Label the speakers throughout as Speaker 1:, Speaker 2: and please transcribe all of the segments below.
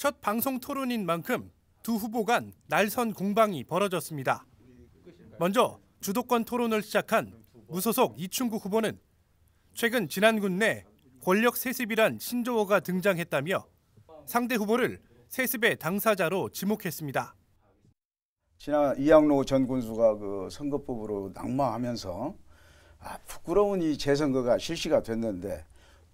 Speaker 1: 첫 방송 토론인 만큼 두 후보 간 날선 공방이 벌어졌습니다. 먼저 주도권 토론을 시작한 무소속 이충구 후보는 최근 진안군 내 권력 세습이란 신조어가 등장했다며 상대 후보를 세습의 당사자로 지목했습니다.
Speaker 2: 지난 이양로 전 군수가 그 선거법으로 낙마하면서 아, 부끄러운 이 재선거가 실시가 됐는데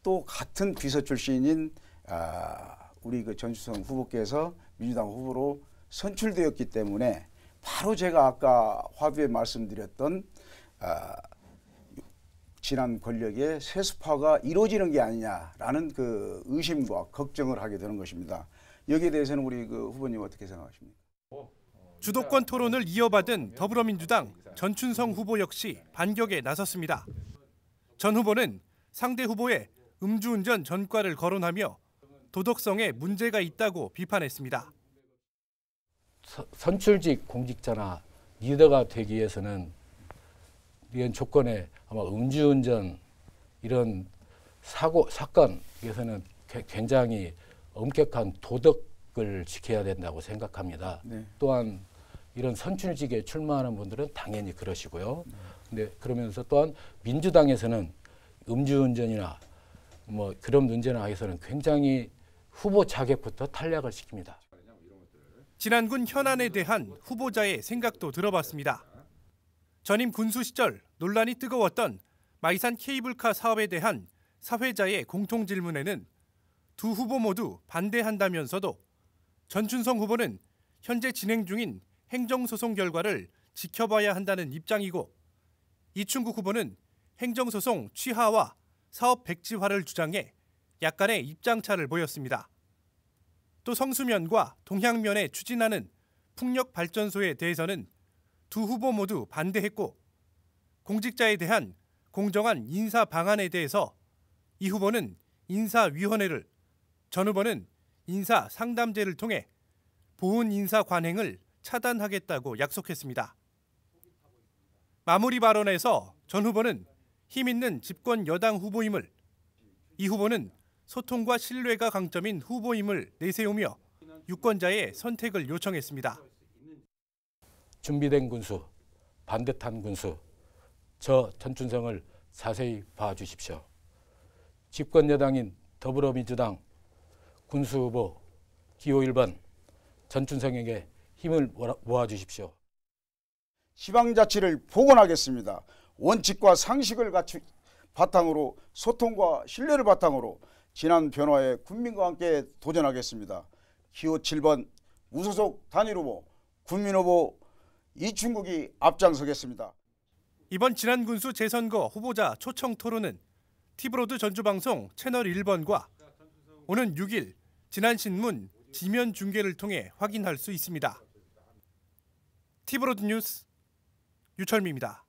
Speaker 2: 또 같은 비서 출신인 아, 우리 그 전주성 후보께서 민주당 후보로 선출되었기 때문에 바로 제가 아까 화두에 말씀드렸던 어, 지난 권력의 세습화가 이루어지는 게 아니냐라는 그 의심과
Speaker 1: 걱정을 하게 되는 것입니다. 여기에 대해서는 우리 그 후보님 어떻게 생각하십니까? 주도권 토론을 이어받은 더불어민주당 전춘성 후보 역시 반격에 나섰습니다. 전 후보는 상대 후보의 음주운전 전과를 거론하며 도덕성에 문제가 있다고 비판했습니다.
Speaker 3: 선출직 공직자나 리더가 되기 위해서는 이런 조건에 아마 음주운전 이런 사고 사건에서는 굉장히 엄격한 도덕을 지켜야 된다고 생각합니다. 네. 또한 이런 선출직에 출마하는 분들은 당연히 그러시고요. 네. 근데 그러면서 또한 민주당에서는 음주운전이나 뭐 그런 문제나 해서는 굉장히
Speaker 1: 후보 자격부터 탈락을 시킵니다. 진안군 현안에 대한 후보자의 생각도 들어봤습니다. 전임 군수 시절 논란이 뜨거웠던 마이산 케이블카 사업에 대한 사회자의 공통 질문에는 두 후보 모두 반대한다면서도 전춘성 후보는 현재 진행 중인 행정소송 결과를 지켜봐야 한다는 입장이고 이충국 후보는 행정소송 취하와 사업 백지화를 주장해 약간의 입장차를 보였습니다. 또 성수면과 동향면에 추진하는 풍력 발전소에 대해서는 두 후보 모두 반대했고 공직자에 대한 공정한 인사 방안에 대해서 이 후보는 인사위원회를 전 후보는 인사 상담제를 통해 보훈 인사 관행을 차단하겠다고 약속했습니다. 마무리 발언에서 전 후보는 힘 있는 집권 여당 후보임을 이 후보는 소통과 신뢰가 강점인 후보임을 내세우며 유권자의 선택을 요청했습니다. 준비된 군수, 반듯한 군수, 저 전춘성을
Speaker 3: 자세히 봐주십시오. 집권 여당인 더불어민주당 군수 후보 기호 1번 전춘성에게 힘을
Speaker 2: 모아주십시오. 지방자치를 복원하겠습니다. 원칙과 상식을 갖추, 바탕으로 소통과 신뢰를 바탕으로 지난 변화에 국민과 함께 도전하겠습니다. 기호 7번 무소속 단일 후보 국민
Speaker 1: 후보 이충국이 앞장서겠습니다. 이번 지난 군수 재선거 후보자 초청 토론은 티브로드 전주방송 채널 1번과 오는 6일 지난 신문 지면 중계를 통해 확인할 수 있습니다. 티브로드 뉴스 유철미입니다.